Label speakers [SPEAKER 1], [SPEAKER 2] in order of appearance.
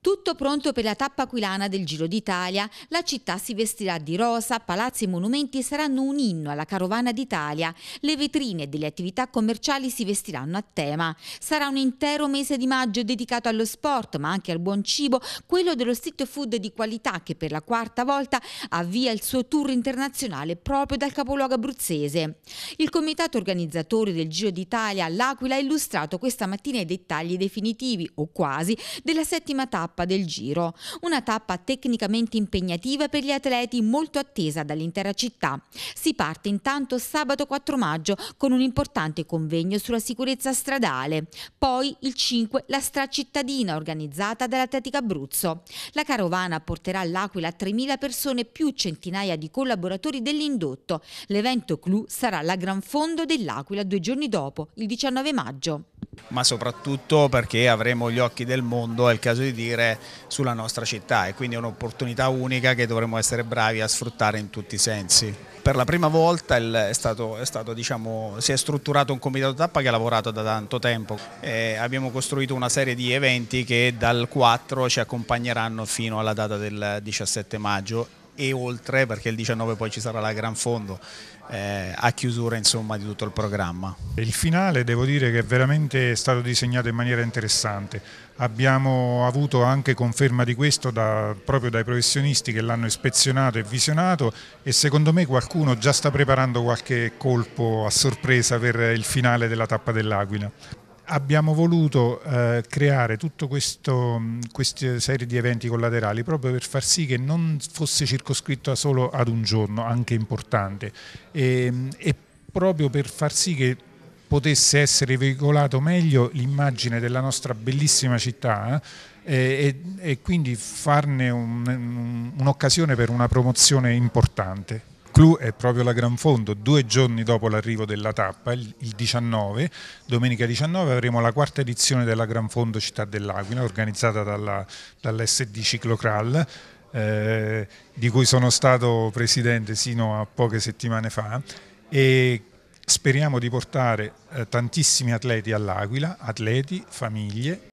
[SPEAKER 1] Tutto pronto per la tappa aquilana del Giro d'Italia, la città si vestirà di rosa, palazzi e monumenti saranno un inno alla carovana d'Italia, le vetrine delle attività commerciali si vestiranno a tema. Sarà un intero mese di maggio dedicato allo sport, ma anche al buon cibo, quello dello street food di qualità che per la quarta volta avvia il suo tour internazionale proprio dal capoluogo abruzzese. Il comitato organizzatore del Giro d'Italia all'Aquila ha illustrato questa mattina i dettagli definitivi, o quasi, della settima tappa tappa del Giro, una tappa tecnicamente impegnativa per gli atleti molto attesa dall'intera città. Si parte intanto sabato 4 maggio con un importante convegno sulla sicurezza stradale, poi il 5 la stracittadina organizzata dall'Atletica Abruzzo. La carovana porterà all'Aquila 3.000 persone più centinaia di collaboratori dell'indotto. L'evento clou sarà la Gran Fondo dell'Aquila due giorni dopo, il 19 maggio
[SPEAKER 2] ma soprattutto perché avremo gli occhi del mondo, è il caso di dire, sulla nostra città e quindi è un'opportunità unica che dovremo essere bravi a sfruttare in tutti i sensi. Per la prima volta è stato, è stato, diciamo, si è strutturato un comitato tappa che ha lavorato da tanto tempo. E abbiamo costruito una serie di eventi che dal 4 ci accompagneranno fino alla data del 17 maggio e oltre perché il 19 poi ci sarà la Gran Fondo eh, a chiusura insomma, di tutto il programma. Il
[SPEAKER 3] finale devo dire che è veramente stato disegnato in maniera interessante, abbiamo avuto anche conferma di questo da, proprio dai professionisti che l'hanno ispezionato e visionato e secondo me qualcuno già sta preparando qualche colpo a sorpresa per il finale della tappa dell'Aquila abbiamo voluto eh, creare tutta questa mm, serie di eventi collaterali proprio per far sì che non fosse circoscritto solo ad un giorno, anche importante, e, mm, e proprio per far sì che potesse essere veicolato meglio l'immagine della nostra bellissima città eh, e, e, quindi farne un'occasione un, un per una promozione importante clou è proprio la Gran Fondo, due giorni dopo l'arrivo della tappa, il 19, domenica 19 avremo la quarta edizione della Gran Fondo Città dell'Aquila organizzata dalla, dall'SD Ciclocral. Eh, di cui sono stato presidente sino a poche settimane fa e speriamo di portare eh,
[SPEAKER 1] tantissimi atleti all'Aquila, atleti, famiglie